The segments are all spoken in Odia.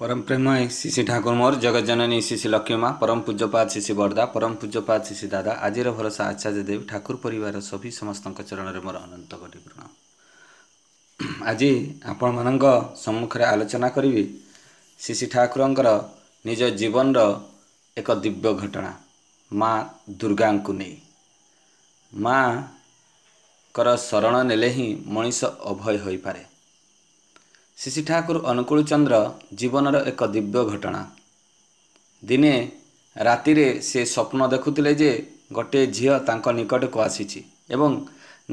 ପରମ ପ୍ରେମୟ ଶିଶି ଠାକୁର ମୋର ଜଗତ ଜନନୀ ଶିଶି ଲକ୍ଷ୍ମୀମା ପରମ ପୂଜ୍ୟପାଦ ଶିଶି ବରଦା ପରମ ପୂଜ୍ୟପାଦ ଶିଶି ଦାଦା ଆଜିର ଭରସା ଆଚାର୍ଯ୍ୟ ଦେବୀ ଠାକୁର ପରିବାର ସଭି ସମସ୍ତଙ୍କ ଚରଣରେ ମୋର ଅନନ୍ତ କଟି ପ୍ରଣାମ ଆଜି ଆପଣମାନଙ୍କ ସମ୍ମୁଖରେ ଆଲୋଚନା କରିବି ଶିଶି ଠାକୁରଙ୍କର ନିଜ ଜୀବନର ଏକ ଦିବ୍ୟ ଘଟଣା ମା ଦୁର୍ଗାଙ୍କୁ ନେଇ ମାଙ୍କର ଶରଣ ନେଲେ ହିଁ ମଣିଷ ଅଭୟ ହୋଇପାରେ ଶିଶି ଠାକୁର ଅନୁକୂଳ ଚନ୍ଦ୍ର ଜୀବନର ଏକ ଦିବ୍ୟ ଘଟଣା ଦିନେ ରାତିରେ ସେ ସ୍ୱପ୍ନ ଦେଖୁଥିଲେ ଯେ ଗୋଟିଏ ଝିଅ ତାଙ୍କ ନିକଟକୁ ଆସିଛି ଏବଂ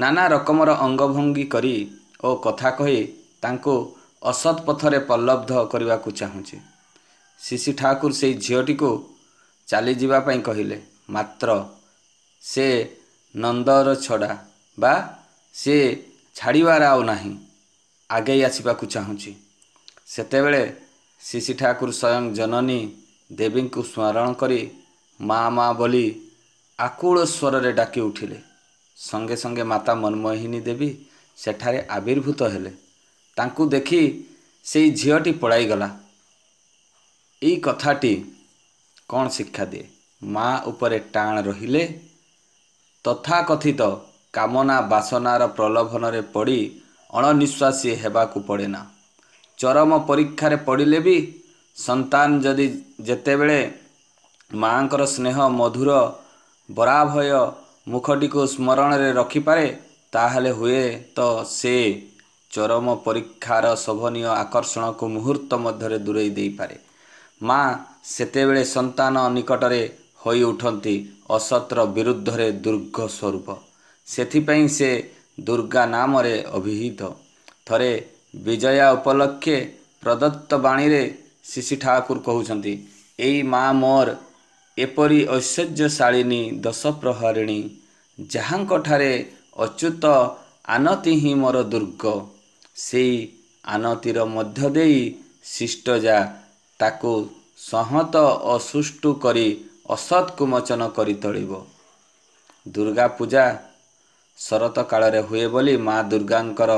ନାନା ରକମର ଅଙ୍ଗଭଙ୍ଗୀ କରି ଓ କଥା କହି ତାଙ୍କୁ ଅସତ୍ ପଥରେ ପଲବ୍ଧ କରିବାକୁ ଚାହୁଁଛି ଶିଶି ଠାକୁର ସେହି ଝିଅଟିକୁ ଚାଲିଯିବା ପାଇଁ କହିଲେ ମାତ୍ର ସେ ନନ୍ଦର ଛଡ଼ା ବା ସେ ଛାଡ଼ିବାର ଆଉ ନାହିଁ ଆଗେଇ ଆସିବାକୁ ଚାହୁଁଛି ସେତେବେଳେ ଶିଶି ଠାକୁର ସ୍ୱୟଂ ଜନନୀ ଦେବୀଙ୍କୁ ସ୍ମରଣ କରି ମା ମା ବୋଲି ଆକୁଳ ସ୍ୱରରେ ଡାକି ଉଠିଲେ ସଙ୍ଗେ ସଙ୍ଗେ ମାତା ମନମୋହିନୀ ଦେବୀ ସେଠାରେ ଆବିର୍ଭୂତ ହେଲେ ତାଙ୍କୁ ଦେଖି ସେଇ ଝିଅଟି ପଳାଇଗଲା ଏଇ କଥାଟି କ'ଣ ଶିକ୍ଷା ଦିଏ ମା ଉପରେ ଟାଣ ରହିଲେ ତଥାକଥିତ କାମନା ବାସନାର ପ୍ରଲୋଭନରେ ପଡ଼ି ଅଣନିଶ୍ୱାସୀ ହେବାକୁ ପଡ଼େ ନା ଚରମ ପରୀକ୍ଷାରେ ପଡ଼ିଲେ ବି ସନ୍ତାନ ଯଦି ଯେତେବେଳେ ମାଆଙ୍କର ସ୍ନେହ ମଧୁର ବରାଭୟ ମୁଖଟିକୁ ସ୍ମରଣରେ ରଖିପାରେ ତାହେଲେ ହୁଏ ତ ସେ ଚରମ ପରୀକ୍ଷାର ଶୋଭନୀୟ ଆକର୍ଷଣକୁ ମୁହୂର୍ତ୍ତ ମଧ୍ୟରେ ଦୂରେଇ ଦେଇପାରେ ମା ସେତେବେଳେ ସନ୍ତାନ ନିକଟରେ ହୋଇ ଉଠନ୍ତି ଅସତ୍ର ବିରୁଦ୍ଧରେ ଦୁର୍ଘ ସ୍ୱରୂପ ସେଥିପାଇଁ ସେ ଦୁର୍ଗା ନାମରେ ଅଭିହିତ ଥରେ ବିଜୟା ଉପଲକ୍ଷେ ପ୍ରଦତ୍ତ ବାଣୀରେ ଶିଶି ଠାକୁର କହୁଛନ୍ତି ଏଇ ମା ମୋର ଏପରି ଐଶ୍ୱର୍ଯ୍ୟଶାଳିନୀ ଦଶ ପ୍ରହରିଣୀ ଯାହାଙ୍କ ଅଚ୍ୟୁତ ଆନତି ହିଁ ମୋର ଦୁର୍ଗ ସେଇ ଆନତିର ମଧ୍ୟ ଦେଇ ଶିଷ୍ଟଯା ତାକୁ ସହତ ଅସୃଷ୍ଟୁ କରି ଅସତ୍ କୁମୋଚନ କରି ତଳିବ ଦୁର୍ଗା ପୂଜା ଶରତ କାଳରେ ହୁଏ ବୋଲି ମା ଦୁର୍ଗାଙ୍କର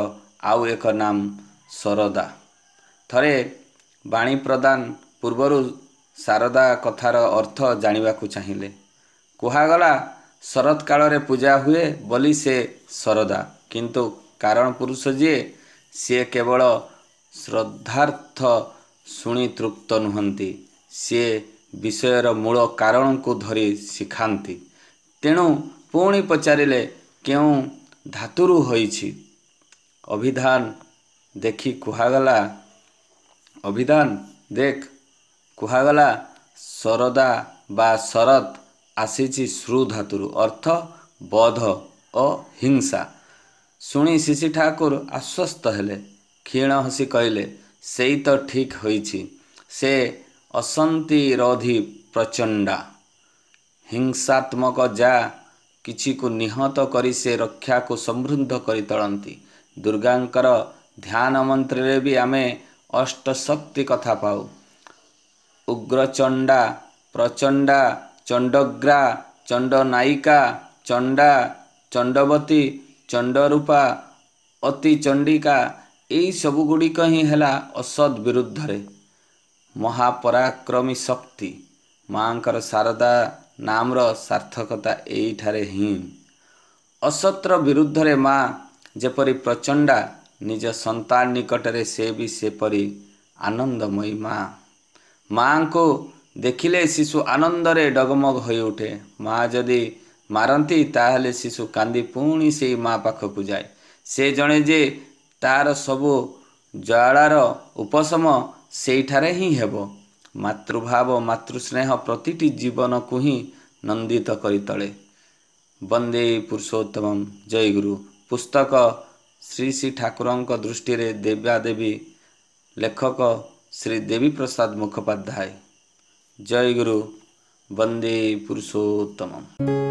ଆଉ ଏକ ନାମ ଶରଦା ଥରେ ବାଣୀ ପ୍ରଦାନ ପୂର୍ବରୁ ଶାରଦା କଥାର ଅର୍ଥ ଜାଣିବାକୁ ଚାହିଁଲେ କୁହାଗଲା ଶରତ କାଳରେ ପୂଜା ହୁଏ ବୋଲି ସେ ଶରଦା କିନ୍ତୁ କାରଣ ପୁରୁଷ ଯିଏ ସିଏ କେବଳ ଶ୍ରଦ୍ଧାର୍ଥ ଶୁଣି ତୃପ୍ତ ନୁହନ୍ତି ସିଏ ବିଷୟର ମୂଳ କାରଣକୁ ଧରି ଶିଖାନ୍ତି ତେଣୁ ପୁଣି ପଚାରିଲେ କେଉଁ ଧାତୁରୁ ହୋଇଛି ଅଭିଧାନ ଦେଖି କୁହାଗଲା ଅଭିଧାନ ଦେଖ କୁହାଗଲା ସରଦା ବା ଶରତ ଆସିଛି ଶ୍ରୁ ଧାତୁରୁ ଅର୍ଥ ବଧ ଓ ହିଂସା ଶୁଣି ଶିଶି ଠାକୁର ଆଶ୍ୱସ୍ତ ହେଲେ କ୍ଷୀଣ ହସି କହିଲେ ସେଇ ତ ଠିକ୍ ହୋଇଛି ସେ ଅସନ୍ତିରୋଧି ପ୍ରଚଣ୍ଡା ହିଂସାତ୍ମକ ଯା କିଛିକୁ ନିହତ କରି ସେ ରକ୍ଷାକୁ ସମୃଦ୍ଧ କରି ତଳନ୍ତି ଦୁର୍ଗାଙ୍କର ଧ୍ୟାନ ମନ୍ତ୍ରରେ ବି ଆମେ ଅଷ୍ଟଶକ୍ତି କଥା ପାଉ ଉଗ୍ରଚଣ୍ଡା ପ୍ରଚଣ୍ଡା ଚଣ୍ଡଗ୍ରା ଚଣ୍ଡ ନାୟିକା ଚଣ୍ଡା ଚଣ୍ଡବତୀ ଚଣ୍ଡରୂପା ଅତି ଚଣ୍ଡିକା ଏହିସବୁ ଗୁଡ଼ିକ ହିଁ ହେଲା ଅସତ୍ ବିରୁଦ୍ଧରେ ମହାପରାକ୍ରମୀ ଶକ୍ତି ମାଆଙ୍କର ଶାରଦା ନାମର ସାର୍ଥକତା ଏଇଠାରେ ହିଁ ଅସତ୍ର ବିରୁଦ୍ଧରେ ମା ଯେପରି ପ୍ରଚଣ୍ଡା ନିଜ ସନ୍ତାନ ନିକଟରେ ସେ ବି ସେପରି ଆନନ୍ଦମୟୀ ମା ମାଙ୍କୁ ଦେଖିଲେ ଶିଶୁ ଆନନ୍ଦରେ ଡଗମଗ ହୋଇଉଠେ ମା ଯଦି ମାରନ୍ତି ତାହେଲେ ଶିଶୁ କାନ୍ଦି ପୁଣି ସେଇ ମା ପାଖକୁ ଯାଏ ସେ ଜଣେ ଯେ ତାର ସବୁ ଜ୍ୱାଳାର ଉପଶମ ସେଇଠାରେ ହିଁ ହେବ ମାତୃଭାବ ମାତୃସ୍ନେହ ପ୍ରତିଟି ଜୀବନକୁ ହିଁ ନନ୍ଦିତ କରି ତଳେ ବନ୍ଦେ ପୁରୁଷୋତ୍ତମ ଜୟଗୁରୁ ପୁସ୍ତକ ଶ୍ରୀ ଶ୍ରୀ ଠାକୁରଙ୍କ ଦୃଷ୍ଟିରେ ଦେବାଦେବୀ ଲେଖକ ଶ୍ରୀ ଦେବୀ ପ୍ରସାଦ ମୁଖୋପାଧ୍ୟାୟ ଜୟଗୁରୁ ବନ୍ଦେ ପୁରୁଷୋତ୍ତମ